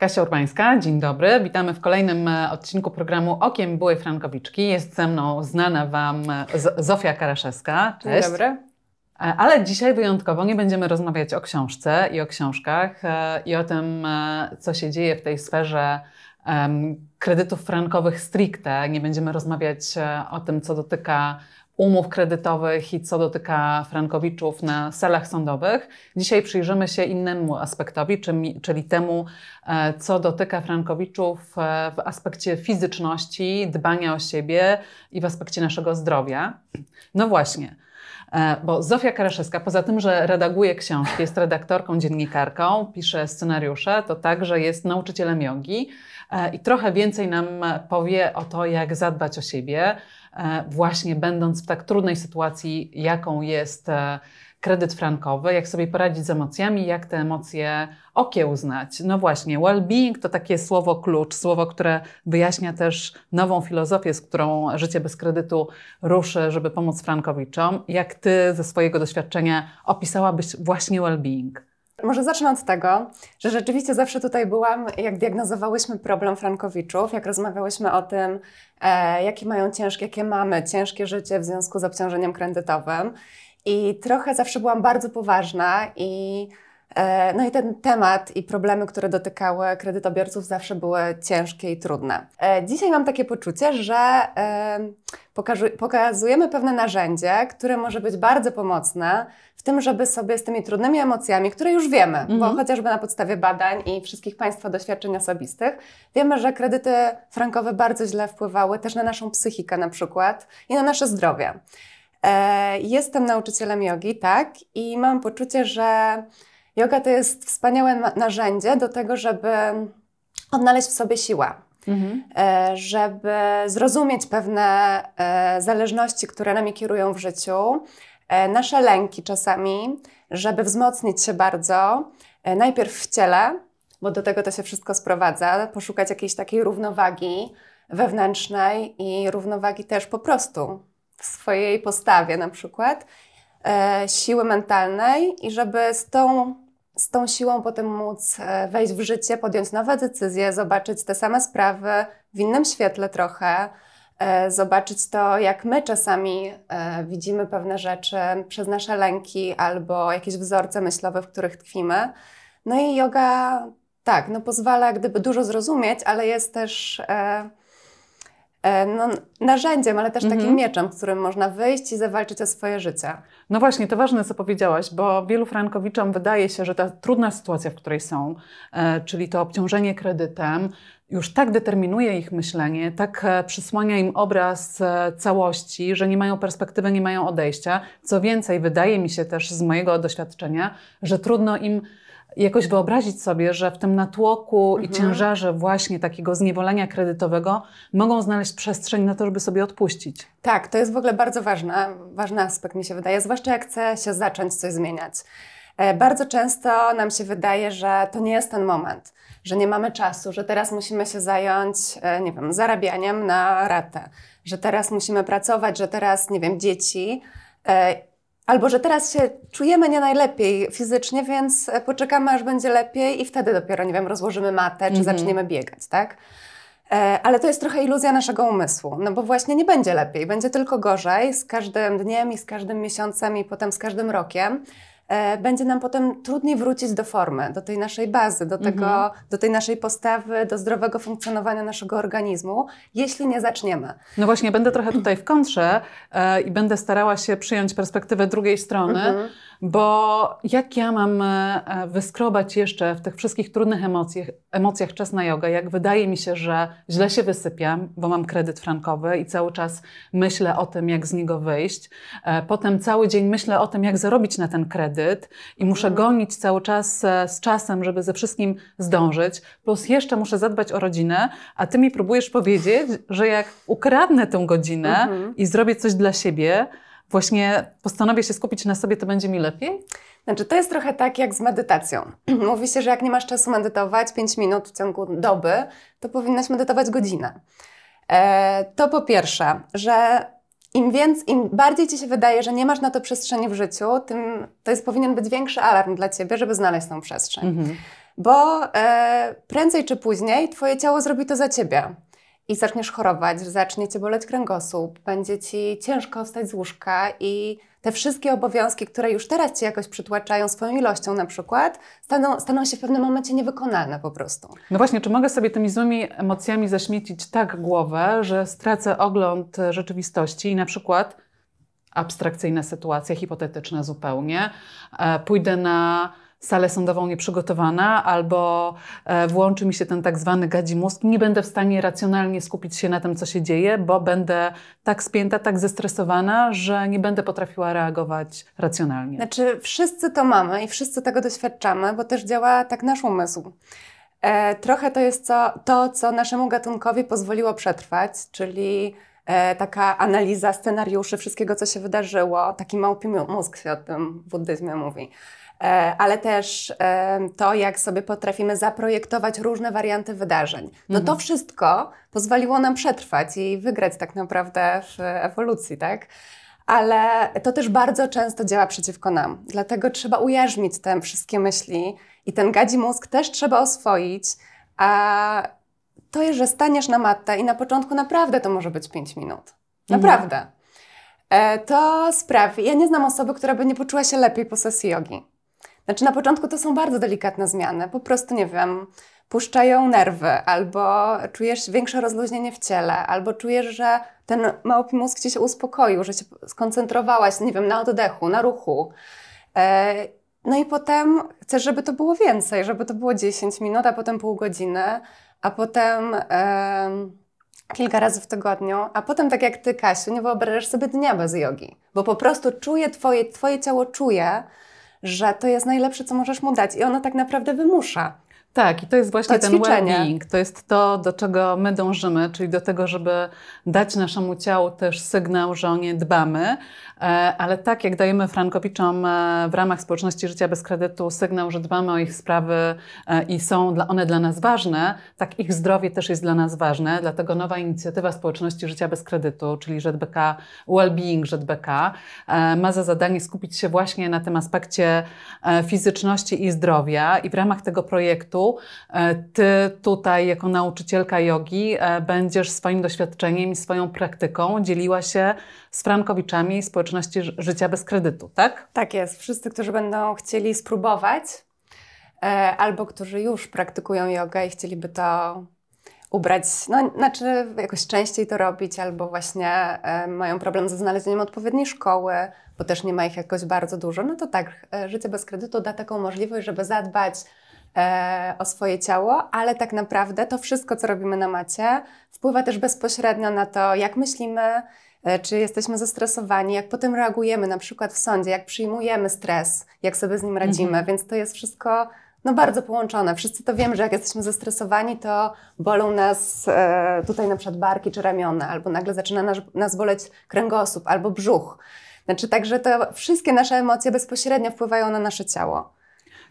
Kasia Urbańska, dzień dobry. Witamy w kolejnym e, odcinku programu Okiem Byłej Frankowiczki. Jest ze mną znana Wam e, Zofia Karaszewska. Cześć. Dzień dobry. E, ale dzisiaj wyjątkowo nie będziemy rozmawiać o książce i o książkach i o tym, co się dzieje w tej sferze kredytów frankowych stricte. Nie będziemy rozmawiać e, o tym, co dotyka umów kredytowych i co dotyka frankowiczów na salach sądowych. Dzisiaj przyjrzymy się innemu aspektowi, czyli temu, e, co dotyka frankowiczów e, w aspekcie fizyczności, dbania o siebie i w aspekcie naszego zdrowia. No właśnie. Bo Zofia Karaszewska, poza tym, że redaguje książki, jest redaktorką, dziennikarką, pisze scenariusze, to także jest nauczycielem jogi, E, i trochę więcej nam powie o to, jak zadbać o siebie, e, właśnie będąc w tak trudnej sytuacji, jaką jest e, kredyt frankowy, jak sobie poradzić z emocjami, jak te emocje okiełznać. No właśnie, well-being to takie słowo klucz, słowo, które wyjaśnia też nową filozofię, z którą życie bez kredytu ruszy, żeby pomóc frankowiczom. Jak ty ze swojego doświadczenia opisałabyś właśnie well-being? Może zacznę od tego, że rzeczywiście zawsze tutaj byłam, jak diagnozowałyśmy problem Frankowiczów, jak rozmawiałyśmy o tym, e, jakie mają ciężkie, jakie mamy ciężkie życie w związku z obciążeniem kredytowym. I trochę zawsze byłam bardzo poważna i E, no i ten temat i problemy, które dotykały kredytobiorców, zawsze były ciężkie i trudne. E, dzisiaj mam takie poczucie, że e, pokazujemy pewne narzędzie, które może być bardzo pomocne w tym, żeby sobie z tymi trudnymi emocjami, które już wiemy, mhm. bo chociażby na podstawie badań i wszystkich Państwa doświadczeń osobistych, wiemy, że kredyty frankowe bardzo źle wpływały też na naszą psychikę na przykład i na nasze zdrowie. Jestem nauczycielem jogi, tak, i mam poczucie, że Yoga to jest wspaniałe narzędzie do tego, żeby odnaleźć w sobie siłę. Mhm. E, żeby zrozumieć pewne e, zależności, które nami kierują w życiu, e, nasze lęki czasami, żeby wzmocnić się bardzo, najpierw w ciele, bo do tego to się wszystko sprowadza, poszukać jakiejś takiej równowagi wewnętrznej i równowagi też po prostu w swojej postawie na przykład E, siły mentalnej i żeby z tą, z tą siłą potem móc e, wejść w życie, podjąć nowe decyzje, zobaczyć te same sprawy w innym świetle trochę, e, zobaczyć to, jak my czasami widzimy pewne rzeczy przez nasze lęki albo jakieś wzorce myślowe, w których tkwimy. No i yoga, tak, no pozwala gdyby dużo zrozumieć, ale jest też E, no, narzędziem, ale też takim mhm. mieczem, mieczem, którym można wyjść i zawalczyć o swoje życie. No właśnie, to ważne, co powiedziałaś, bo wielu frankowiczom wydaje się, że ta trudna sytuacja, w której są, e, czyli to obciążenie kredytem, już tak determinuje ich myślenie, tak e, przysłania im obraz całości, że nie mają perspektywy, nie mają odejścia. Co więcej, wydaje mi się też z mojego doświadczenia, że trudno im jakoś wyobrazić sobie, że w tym natłoku mhm. i ciężarze właśnie takiego zniewolenia kredytowego mogą znaleźć przestrzeń na to, żeby sobie odpuścić. Tak, to jest w ogóle bardzo ważne, ważny aspekt mi się wydaje, zwłaszcza jak chce się zacząć coś zmieniać. E, bardzo często nam się wydaje, że to nie jest ten moment, że nie mamy czasu, że teraz musimy się zająć, e, nie wiem, zarabianiem na ratę, że teraz musimy pracować, że teraz, nie wiem, dzieci. E, Albo że teraz się czujemy nie najlepiej fizycznie, więc poczekamy, aż będzie lepiej i wtedy dopiero, nie wiem, rozłożymy matę czy mhm. zaczniemy biegać, tak? E, ale to jest trochę iluzja naszego umysłu, no bo właśnie nie będzie lepiej, będzie tylko gorzej z każdym dniem i z każdym miesiącem i potem z każdym rokiem. E, będzie nam potem trudniej wrócić do formy, do tej naszej bazy, do, tego, mhm. do tej naszej postawy, do zdrowego funkcjonowania naszego organizmu, jeśli nie zaczniemy. No właśnie, będę trochę tutaj w kontrze e, i będę starała się przyjąć perspektywę drugiej strony. Mhm bo jak ja mam e, wyskrobać jeszcze w tych wszystkich trudnych emocjach, emocjach czas na jogę, jak wydaje mi się, że źle się wysypiam, bo mam kredyt frankowy i cały czas myślę o tym, jak z niego wyjść. E, potem cały dzień myślę o tym, jak zarobić na ten kredyt i muszę mhm. gonić cały czas e, z czasem, żeby ze wszystkim zdążyć. Plus jeszcze muszę zadbać o rodzinę, a ty mi próbujesz powiedzieć, że jak ukradnę tę godzinę mhm. i zrobię coś dla siebie, właśnie postanowię się skupić na sobie, to będzie mi lepiej? Znaczy, to jest trochę tak jak z medytacją. Mówi się, że jak nie masz czasu medytować 5 minut w ciągu doby, to powinnaś medytować godzinę. E, to po pierwsze, że im więcej, im bardziej ci się wydaje, że nie masz na to przestrzeni w życiu, tym to jest powinien być większy alarm dla ciebie, żeby znaleźć tą przestrzeń. Mhm. Bo e, prędzej czy później twoje ciało zrobi to za ciebie i zaczniesz chorować, zacznie cię boleć kręgosłup, będzie ci ciężko wstać z łóżka i te wszystkie obowiązki, które już teraz cię jakoś przytłaczają swoją ilością na przykład, staną, staną się w pewnym momencie niewykonalne po prostu. No właśnie, czy mogę sobie tymi złymi emocjami zaśmiecić tak głowę, że stracę ogląd rzeczywistości i na przykład abstrakcyjna sytuacja, hipotetyczna zupełnie, e, pójdę na salę sądową nieprzygotowana, albo e, włączy mi się ten tak zwany gadzi mózg, nie będę w stanie racjonalnie skupić się na tym, co się dzieje, bo będę tak spięta, tak zestresowana, że nie będę potrafiła reagować racjonalnie. Znaczy, wszyscy to mamy i wszyscy tego doświadczamy, bo też działa tak nasz umysł. E, trochę to jest co, to, co naszemu gatunkowi pozwoliło przetrwać, czyli e, taka analiza scenariuszy, wszystkiego, co się wydarzyło. Taki małpi mózg się o tym w buddyzmie mówi. E, ale też e, to, jak sobie potrafimy zaprojektować różne warianty wydarzeń. No to mhm. wszystko pozwoliło nam przetrwać i wygrać tak naprawdę w ewolucji, tak? ale to też bardzo często działa przeciwko nam. Dlatego trzeba ujarzmić te wszystkie myśli i ten gadzi mózg też trzeba oswoić, a to jest, że staniesz na matę i na początku naprawdę to może być 5 minut. Mhm. Naprawdę. Mhm. To sprawi. Ja nie znam osoby, która by nie poczuła się lepiej po sesji jogi. Znaczy na początku to są bardzo delikatne zmiany, po prostu nie wiem, puszczają nerwy, albo czujesz większe rozluźnienie w ciele, albo czujesz, że ten małpi mózg ci się uspokoił, że się skoncentrowałaś, nie wiem, na oddechu, na ruchu. E, no i potem chcesz, żeby to było więcej, żeby to było 10 minut, a potem pół godziny, a potem kilka razy w tygodniu, a potem tak jak ty, Kasiu, nie wyobrażasz sobie dnia bez jogi, bo po prostu czuje twoje, twoje ciało czuje, że to jest najlepsze, co możesz mu dać. I ona tak naprawdę wymusza. Tak, i to jest właśnie to ten well-being. To jest to, do czego my dążymy, czyli do tego, żeby dać naszemu ciału też sygnał, że o nie dbamy, e, ale tak jak dajemy frankowiczom e, w ramach społeczności życia bez kredytu sygnał, że dbamy o ich sprawy e, i są one dla nas ważne, tak ich zdrowie też jest dla nas ważne. Dlatego nowa inicjatywa społeczności życia bez kredytu, czyli ŻBK Wellbeing ŻBK, ma za zadanie skupić się właśnie na tym aspekcie fizyczności i zdrowia i w ramach tego projektu E, ty tutaj jako nauczycielka jogi e, będziesz swoim doświadczeniem i swoją praktyką dzieliła się z frankowiczami społeczności życia bez kredytu, tak? Tak jest. Wszyscy, którzy będą chcieli spróbować e, albo którzy już praktykują jogę i chcieliby to ubrać, no znaczy jakoś częściej to robić, albo właśnie mają problem ze znalezieniem odpowiedniej szkoły, bo też nie ma ich jakoś bardzo dużo, no to tak, życie bez kredytu da taką możliwość, żeby zadbać E, o swoje ciało, ale tak naprawdę to wszystko, co robimy na macie, wpływa też bezpośrednio na to, jak myślimy, e, czy jesteśmy zestresowani, jak potem reagujemy, na przykład w sądzie, jak przyjmujemy stres, jak sobie z nim radzimy, mhm. więc to jest wszystko no bardzo połączone. Wszyscy to wiemy, że jak jesteśmy zestresowani, to bolą nas e, tutaj na przykład barki czy ramiona, albo nagle zaczyna nas, nas boleć kręgosłup albo brzuch. Znaczy, także to wszystkie nasze emocje bezpośrednio wpływają na nasze ciało.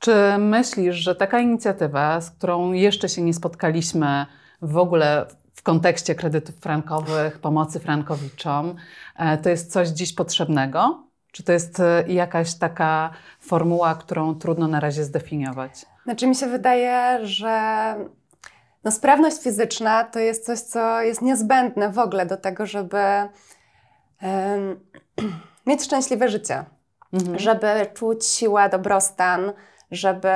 Czy myślisz, że taka inicjatywa, z którą jeszcze się nie spotkaliśmy w ogóle w kontekście kredytów frankowych, pomocy frankowiczom, e, to jest coś dziś potrzebnego? Czy to jest e, jakaś taka formuła, którą trudno na razie zdefiniować? Znaczy, mi się wydaje, że no, sprawność fizyczna to jest coś, co jest niezbędne w ogóle do tego, żeby mieć szczęśliwe życie, mhm. żeby czuć siłę, dobrostan, żeby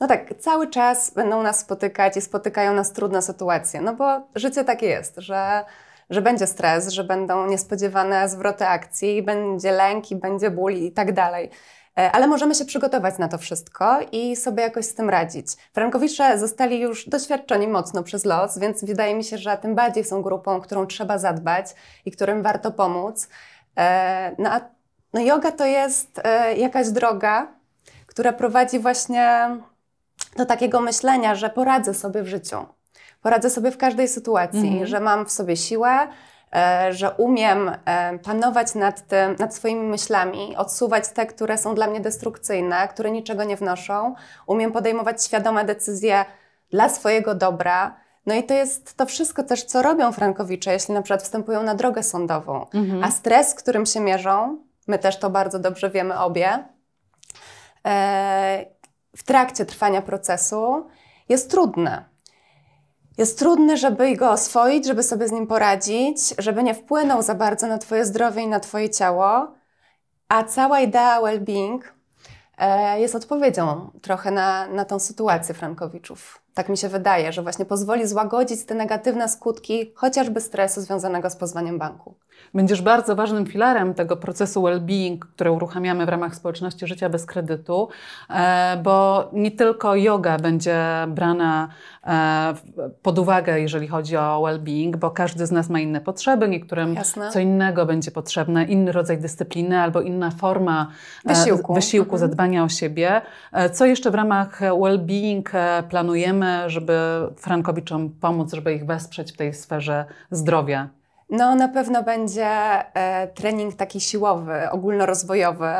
no tak, cały czas będą nas spotykać i spotykają nas trudne sytuacje, no bo życie takie jest, że, że będzie stres, że będą niespodziewane zwroty akcji, będzie lęk i będzie ból i tak dalej. E, ale możemy się przygotować na to wszystko i sobie jakoś z tym radzić. Frankowicze zostali już doświadczeni mocno przez los, więc wydaje mi się, że tym bardziej są grupą, którą trzeba zadbać i którym warto pomóc. E, no a no yoga to jest e, jakaś droga, która prowadzi właśnie do takiego myślenia, że poradzę sobie w życiu. Poradzę sobie w każdej sytuacji, mhm. że mam w sobie siłę, e, że umiem e, panować nad, tym, nad swoimi myślami, odsuwać te, które są dla mnie destrukcyjne, które niczego nie wnoszą, umiem podejmować świadome decyzje dla swojego dobra. No i to jest to wszystko też, co robią frankowicze, jeśli na przykład wstępują na drogę sądową. Mhm. A stres, którym się mierzą, my też to bardzo dobrze wiemy obie, E, w trakcie trwania procesu jest trudne. Jest trudne, żeby go oswoić, żeby sobie z nim poradzić, żeby nie wpłynął za bardzo na Twoje zdrowie i na Twoje ciało, a cała idea well-being e, jest odpowiedzią trochę na, na tą sytuację Frankowiczów. Tak mi się wydaje, że właśnie pozwoli złagodzić te negatywne skutki chociażby stresu związanego z pozwaniem banku. Będziesz bardzo ważnym filarem tego procesu well-being, który uruchamiamy w ramach społeczności życia bez kredytu, e, bo nie tylko yoga będzie brana e, pod uwagę, jeżeli chodzi o well-being, bo każdy z nas ma inne potrzeby, niektórym Jasne. co innego będzie potrzebne, inny rodzaj dyscypliny albo inna forma e, wysiłku, wysiłku mhm. zadbania o siebie. Co jeszcze w ramach well-being planujemy, żeby Frankowiczom pomóc, żeby ich wesprzeć w tej sferze zdrowia? No, na pewno będzie e, trening taki siłowy, ogólnorozwojowy.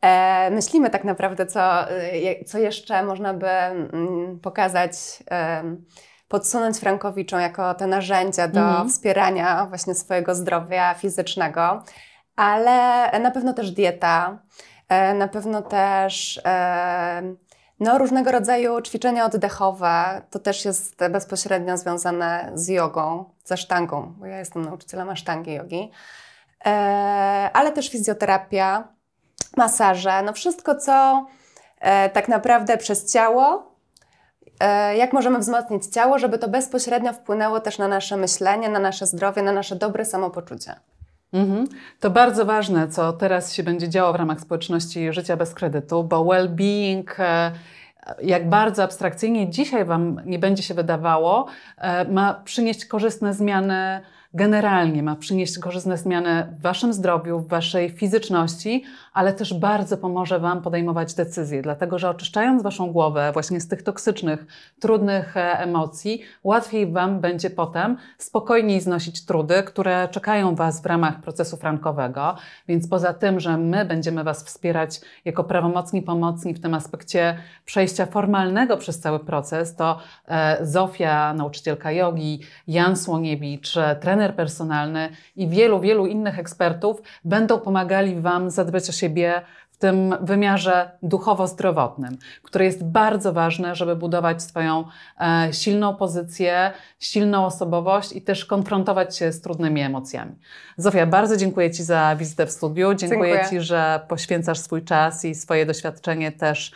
E, myślimy tak naprawdę, co, e, co jeszcze można by m, mm, pokazać, e, podsunąć Frankowiczom jako te narzędzia do mhm. wspierania właśnie swojego zdrowia fizycznego, ale na pewno też dieta, e, na pewno też e, no, różnego rodzaju ćwiczenia oddechowe, to też jest bezpośrednio związane z jogą, ze sztangą, bo ja jestem nauczycielem sztangi jogi, e, ale też fizjoterapia, masaże, no wszystko, co e, tak naprawdę przez ciało, e, jak możemy wzmocnić ciało, żeby to bezpośrednio wpłynęło też na nasze myślenie, na nasze zdrowie, na nasze dobre samopoczucie. Mhm. To bardzo ważne, co teraz się będzie działo w ramach społeczności życia bez kredytu, bo well-being, e, jak bardzo abstrakcyjnie dzisiaj Wam nie będzie się wydawało, e, ma przynieść korzystne zmiany generalnie ma przynieść korzystne zmiany w waszym zdrowiu, w waszej fizyczności, ale też bardzo pomoże wam podejmować decyzje, dlatego że oczyszczając waszą głowę właśnie z tych toksycznych, trudnych e, emocji, łatwiej wam będzie potem spokojniej znosić trudy, które czekają was w ramach procesu frankowego. Więc poza tym, że my będziemy was wspierać jako prawomocni pomocni w tym aspekcie przejścia formalnego przez cały proces, to e, Zofia, nauczycielka jogi, Jan Słoniewicz, e, trener trener personalny i wielu, wielu innych ekspertów będą pomagali Wam zadbać o siebie w tym wymiarze duchowo-zdrowotnym, które jest bardzo ważne, żeby budować swoją e, silną pozycję, silną osobowość i też konfrontować się z trudnymi emocjami. Zofia, bardzo dziękuję Ci za wizytę w studiu. Dziękuję, dziękuję. Ci, że poświęcasz swój czas i swoje doświadczenie też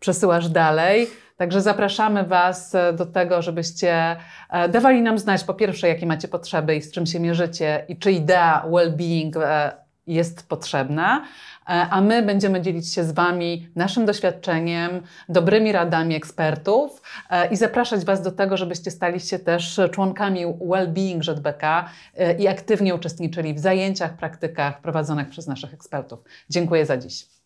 przesyłasz dalej. Także zapraszamy Was e, do tego, żebyście e, dawali nam znać po pierwsze, jakie macie potrzeby i z czym się mierzycie i czy idea well-being e, jest potrzebna, a my będziemy dzielić się z Wami naszym doświadczeniem, dobrymi radami ekspertów i zapraszać Was do tego, żebyście stali się też członkami Wellbeing ŻBK i aktywnie uczestniczyli w zajęciach, praktykach prowadzonych przez naszych ekspertów. Dziękuję za dziś.